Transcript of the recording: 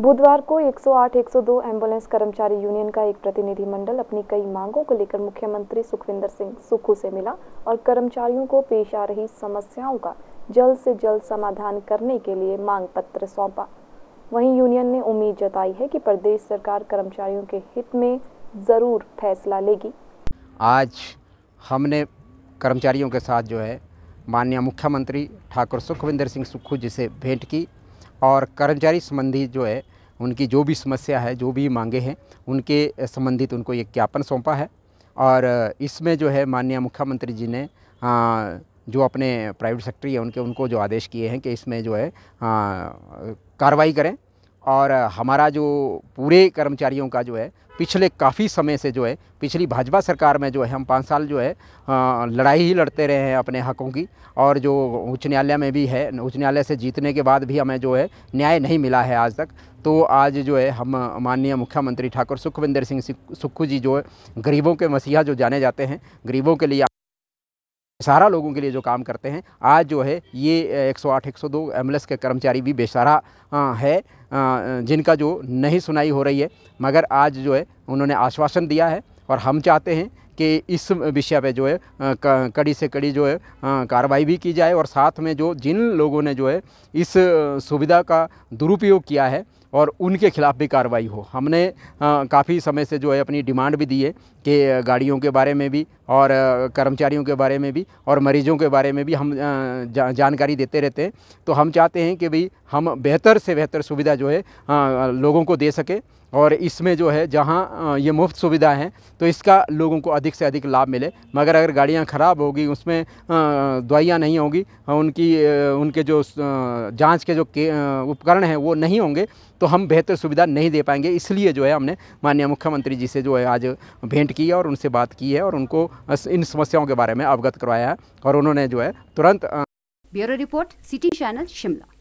बुधवार को 108, 102 एम्बुलेंस कर्मचारी यूनियन का एक प्रतिनिधिमंडल अपनी कई मांगों को लेकर मुख्यमंत्री सुखविंदर सिंह सुक्खू से मिला और कर्मचारियों को पेश आ रही समस्याओं का जल्द से जल्द समाधान करने के लिए मांग पत्र सौंपा वहीं यूनियन ने उम्मीद जताई है कि प्रदेश सरकार कर्मचारियों के हित में ज़रूर फैसला लेगी आज हमने कर्मचारियों के साथ जो है माननीय मुख्यमंत्री ठाकुर सुखविंदर सिंह सुक्खू जी से भेंट की और कर्मचारी संबंधी जो है उनकी जो भी समस्या है जो भी मांगे हैं उनके संबंधित उनको एक ज्ञापन सौंपा है और इसमें जो है माननीय मुख्यमंत्री जी ने आ, जो अपने प्राइवेट सेक्रेटरी हैं उनके उनको जो आदेश किए हैं कि इसमें जो है कार्रवाई करें और हमारा जो पूरे कर्मचारियों का जो है पिछले काफ़ी समय से जो है पिछली भाजपा सरकार में जो है हम पाँच साल जो है लड़ाई ही लड़ते रहे हैं अपने हकों की और जो उच्च न्यायालय में भी है उच्च न्यायालय से जीतने के बाद भी हमें जो है न्याय नहीं मिला है आज तक तो आज जो है हम माननीय मुख्यमंत्री ठाकुर सुखविंदर सिंह सुक्खू जी जो है गरीबों के मसीहा जो जाने जाते हैं गरीबों के लिए बेसहारा लोगों के लिए जो काम करते हैं आज जो है ये 108 102 एम्बुलेंस के कर्मचारी भी बेसहारा है जिनका जो नहीं सुनाई हो रही है मगर आज जो है उन्होंने आश्वासन दिया है और हम चाहते हैं कि इस विषय पे जो है कड़ी से कड़ी जो है कार्रवाई भी की जाए और साथ में जो जिन लोगों ने जो है इस सुविधा का दुरुपयोग किया है और उनके खिलाफ़ भी कार्रवाई हो हमने काफ़ी समय से जो है अपनी डिमांड भी दी है कि गाड़ियों के बारे में भी और कर्मचारियों के बारे में भी और मरीज़ों के बारे में भी हम जा, जानकारी देते रहते हैं तो हम चाहते हैं कि भाई हम बेहतर से बेहतर सुविधा जो है लोगों को दे सके और इसमें जो है जहाँ ये मुफ्त सुविधा है तो इसका लोगों को अधिक से अधिक लाभ मिले मगर अगर गाड़ियाँ ख़राब होगी उसमें दवाइयाँ नहीं होगी उनकी उनके जो जांच के जो उपकरण हैं वो नहीं होंगे तो हम बेहतर सुविधा नहीं दे पाएंगे इसलिए जो है हमने माननीय मुख्यमंत्री जी से जो है आज भेंट की है और उनसे बात की है और उनको इन समस्याओं के बारे में अवगत करवाया है और उन्होंने जो है तुरंत bureau report city channel Shimla